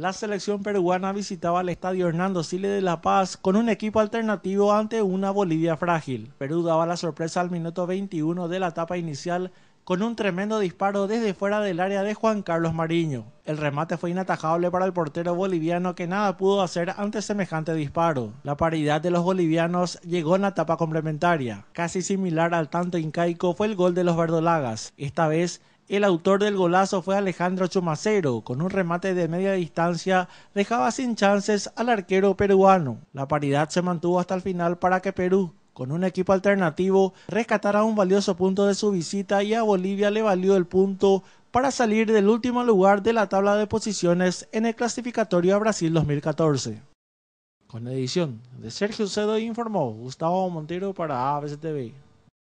La selección peruana visitaba el estadio Hernando Siles de La Paz con un equipo alternativo ante una Bolivia frágil. Perú daba la sorpresa al minuto 21 de la etapa inicial con un tremendo disparo desde fuera del área de Juan Carlos Mariño. El remate fue inatajable para el portero boliviano que nada pudo hacer ante semejante disparo. La paridad de los bolivianos llegó en la etapa complementaria. Casi similar al tanto incaico fue el gol de los verdolagas. Esta vez el autor del golazo fue Alejandro Chumacero, con un remate de media distancia dejaba sin chances al arquero peruano. La paridad se mantuvo hasta el final para que Perú con un equipo alternativo, rescatara un valioso punto de su visita y a Bolivia le valió el punto para salir del último lugar de la tabla de posiciones en el clasificatorio a Brasil 2014. Con edición de Sergio Cedo informó Gustavo Montero para ABCTV.